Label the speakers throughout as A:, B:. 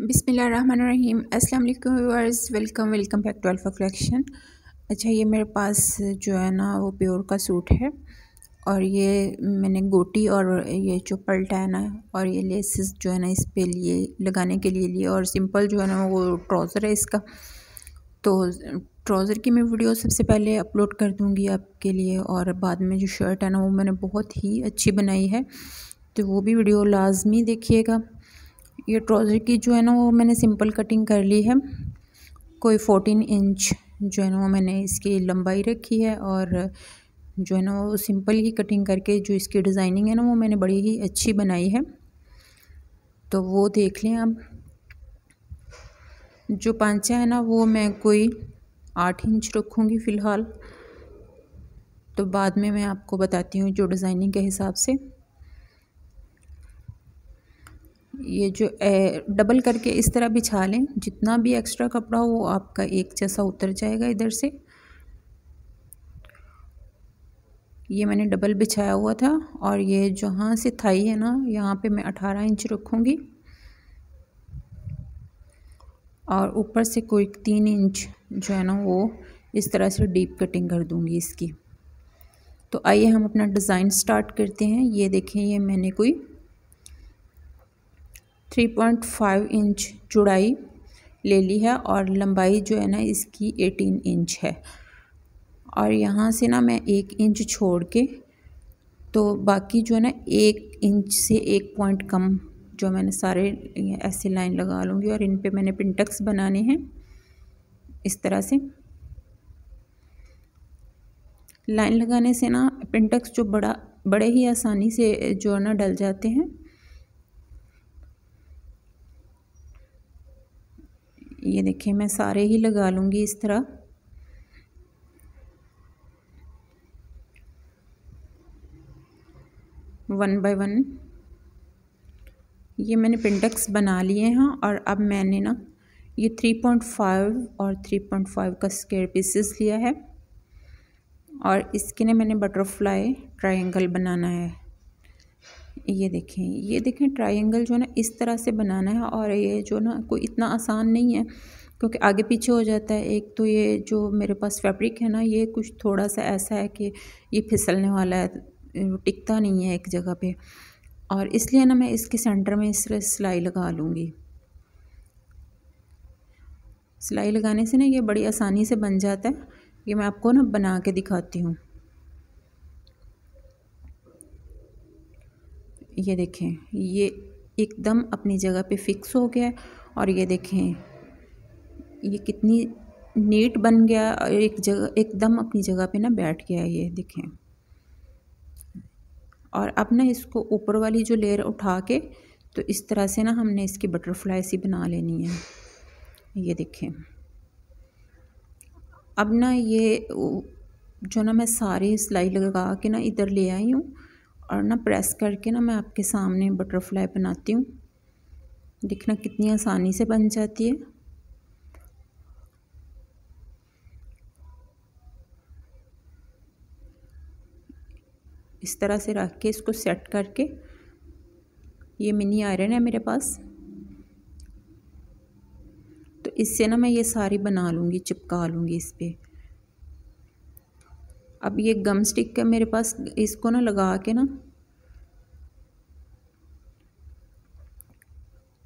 A: बिसमीम अस्सलाम वालेकुम viewers welcome welcome back to Alpha collection अच्छा ये मेरे पास जो है ना वो प्योर का सूट है और ये मैंने गोटी और ये जो पलटा है ना और ये लेसेस जो है ना इस पे लिए लगाने के लिए लिए और सिंपल जो है ना वो ट्राउज़र है इसका तो ट्राउज़र की मैं वीडियो सबसे पहले अपलोड कर दूँगी आपके लिए और बाद में जो शर्ट है ना वो मैंने बहुत ही अच्छी बनाई है तो वो भी वीडियो लाजमी देखिएगा ये ट्राउज़र की जो है ना वो मैंने सिंपल कटिंग कर ली है कोई फोर्टीन इंच जो है ना वो मैंने इसकी लंबाई रखी है और जो है ना वो सिंपल ही कटिंग करके जो इसकी डिज़ाइनिंग है ना वो मैंने बड़ी ही अच्छी बनाई है तो वो देख लें आप जो पांचा है ना वो मैं कोई आठ इंच रखूँगी फ़िलहाल तो बाद में मैं आपको बताती हूँ जो डिज़ाइनिंग के हिसाब से ये जो ए, डबल करके इस तरह बिछा लें जितना भी एक्स्ट्रा कपड़ा हो वो आपका एक जैसा उतर जाएगा इधर से ये मैंने डबल बिछाया हुआ था और ये जहाँ से थाई है ना यहाँ पे मैं अठारह इंच रखूँगी और ऊपर से कोई तीन इंच जो है ना वो इस तरह से डीप कटिंग कर दूँगी इसकी तो आइए हम अपना डिज़ाइन स्टार्ट करते हैं ये देखें ये मैंने कोई थ्री पॉइंट फाइव इंच चौड़ाई ले ली है और लंबाई जो है ना इसकी एटीन इंच है और यहाँ से ना मैं एक इंच छोड़ के तो बाकी जो है ना एक इंच से एक पॉइंट कम जो मैंने सारे ऐसे लाइन लगा लूँगी और इन पे मैंने पिंटक्स बनाने हैं इस तरह से लाइन लगाने से ना पिंटक्स जो बड़ा बड़े ही आसानी से जो है ना डल जाते हैं ये देखिए मैं सारे ही लगा लूँगी इस तरह वन बाय वन ये मैंने पिंडक्स बना लिए हैं और अब मैंने ना ये थ्री पॉइंट फाइव और थ्री पॉइंट फाइव का स्केयर पीसेस लिया है और इसके लिए मैंने बटरफ्लाई ट्रायंगल बनाना है ये देखें ये देखें ट्रायंगल जो है ना इस तरह से बनाना है और ये जो ना कोई इतना आसान नहीं है क्योंकि आगे पीछे हो जाता है एक तो ये जो मेरे पास फैब्रिक है ना ये कुछ थोड़ा सा ऐसा है कि ये फिसलने वाला है टिकता नहीं है एक जगह पे और इसलिए ना मैं इसके सेंटर में इस सिलाई लगा लूँगी सिलाई लगाने से ना ये बड़ी आसानी से बन जाता है ये मैं आपको ना बना के दिखाती हूँ ये देखें ये एकदम अपनी जगह पे फिक्स हो गया और ये देखें ये कितनी नीट बन गया और एक जगह एकदम अपनी जगह पे ना बैठ गया ये देखें और अब ना इसको ऊपर वाली जो लेयर उठा के तो इस तरह से ना हमने इसकी बटरफ्लाई सी बना लेनी है ये देखें अब ना ये जो ना मैं सारी सिलाई लगा के ना इधर ले आई हूँ और ना प्रेस करके ना मैं आपके सामने बटरफ्लाई बनाती हूँ देखना कितनी आसानी से बन जाती है इस तरह से रख के इसको सेट करके ये मिनी आयरन है मेरे पास तो इससे ना मैं ये सारी बना लूँगी चिपका लूँगी इस पर अब ये गम स्टिक है मेरे पास इसको ना लगा के ना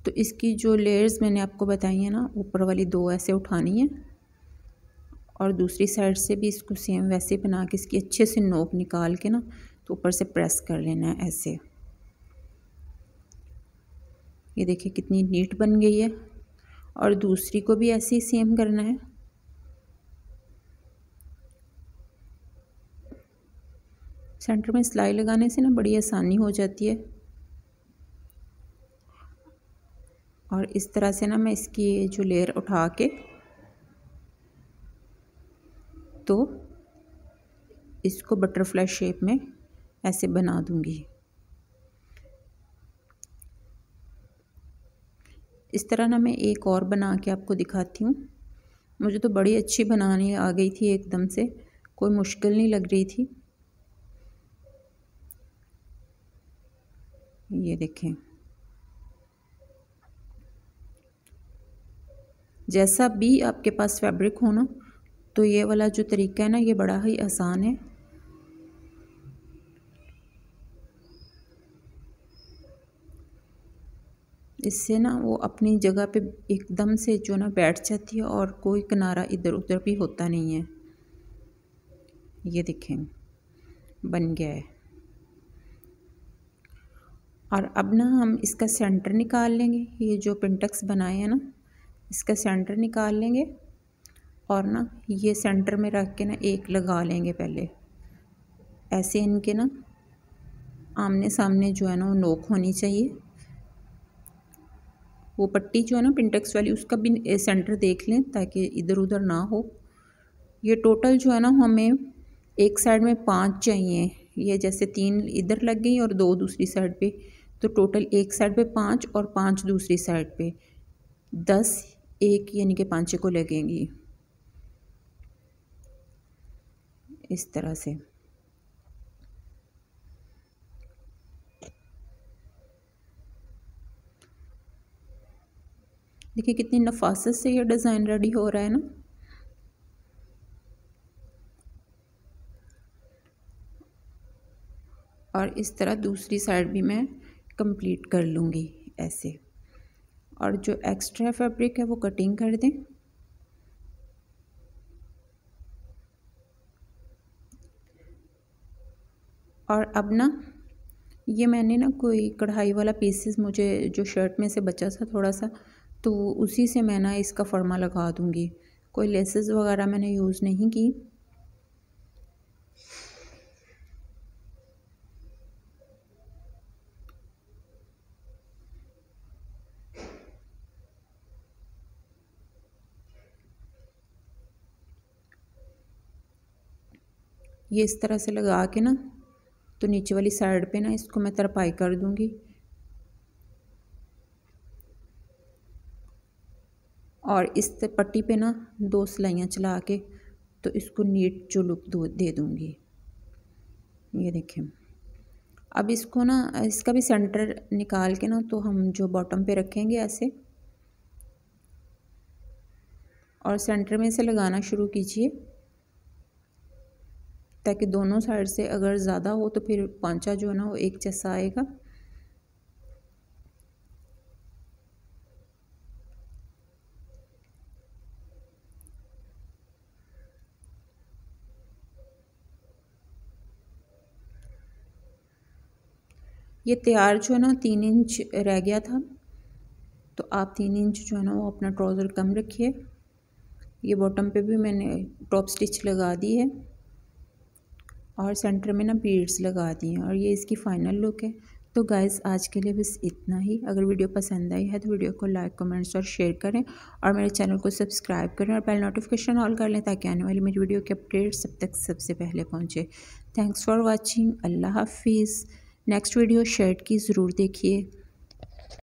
A: तो इसकी जो लेयर्स मैंने आपको बताई है ना ऊपर वाली दो ऐसे उठानी है और दूसरी साइड से भी इसको सेम वैसे बना के इसकी अच्छे से नोक निकाल के ना तो ऊपर से प्रेस कर लेना है ऐसे ये देखिए कितनी नीट बन गई है और दूसरी को भी ऐसे ही सेम करना है सेंटर में सिलाई लगाने से ना बड़ी आसानी हो जाती है और इस तरह से ना मैं इसकी जो लेयर उठा के तो इसको बटरफ्लाई शेप में ऐसे बना दूंगी इस तरह ना मैं एक और बना के आपको दिखाती हूँ मुझे तो बड़ी अच्छी बनानी आ गई थी एकदम से कोई मुश्किल नहीं लग रही थी ये देखें जैसा भी आपके पास फैब्रिक हो ना तो ये वाला जो तरीका है ना ये बड़ा ही आसान है इससे ना वो अपनी जगह पे एकदम से जो ना बैठ जाती है और कोई किनारा इधर उधर भी होता नहीं है ये देखें बन गया है और अब ना हम इसका सेंटर निकाल लेंगे ये जो पिंटक्स बनाए हैं ना इसका सेंटर निकाल लेंगे और ना ये सेंटर में रख के ना एक लगा लेंगे पहले ऐसे इनके ना आमने सामने जो है ना वो नोक होनी चाहिए वो पट्टी जो है ना पिंटक्स वाली उसका भी सेंटर देख लें ताकि इधर उधर ना हो ये टोटल जो है ना हमें एक साइड में पांच चाहिए ये जैसे तीन इधर लग गई और दो दूसरी साइड पे तो टोटल एक साइड पे पाँच और पाँच दूसरी साइड पे दस एक यानी कि पाँचे को लगेंगी इस तरह से देखिए कितनी नफासत से ये डिज़ाइन रेडी हो रहा है ना और इस तरह दूसरी साइड भी मैं कंप्लीट कर लूँगी ऐसे और जो एक्स्ट्रा फैब्रिक है वो कटिंग कर दें और अब ना ये मैंने ना कोई कढ़ाई वाला पीसेस मुझे जो शर्ट में से बचा था थोड़ा सा तो उसी से मैं ना इसका फर्मा लगा दूँगी कोई लेसेस वगैरह मैंने यूज़ नहीं की ये इस तरह से लगा के ना तो नीचे वाली साइड पे ना इसको मैं तरपाई कर दूँगी और इस पट्टी पे ना दो सिलाइयाँ चला के तो इसको नीट जो लुक दे दूँगी ये देखें अब इसको ना इसका भी सेंटर निकाल के ना तो हम जो बॉटम पे रखेंगे ऐसे और सेंटर में से लगाना शुरू कीजिए ताकि दोनों साइड से अगर ज़्यादा हो तो फिर पांचा जो है ना वो एक जैसा आएगा ये तैयार जो है ना तीन इंच रह गया था तो आप तीन इंच जो है ना वो अपना ट्राउज़र कम रखिए ये बॉटम पे भी मैंने टॉप स्टिच लगा दी है और सेंटर में ना बीड्स लगा दिए और ये इसकी फ़ाइनल लुक है तो गाइज़ आज के लिए बस इतना ही अगर वीडियो पसंद आई है तो वीडियो को लाइक कमेंट्स और शेयर करें और मेरे चैनल को सब्सक्राइब करें और बेल नोटिफिकेशन ऑल कर लें ताकि आने वाली मेरी वीडियो के अपडेट सब तक सबसे पहले पहुँचे थैंक्स फॉर वॉचिंग अल्लाह हाफिज़ नेक्स्ट वीडियो शर्ट की ज़रूर देखिए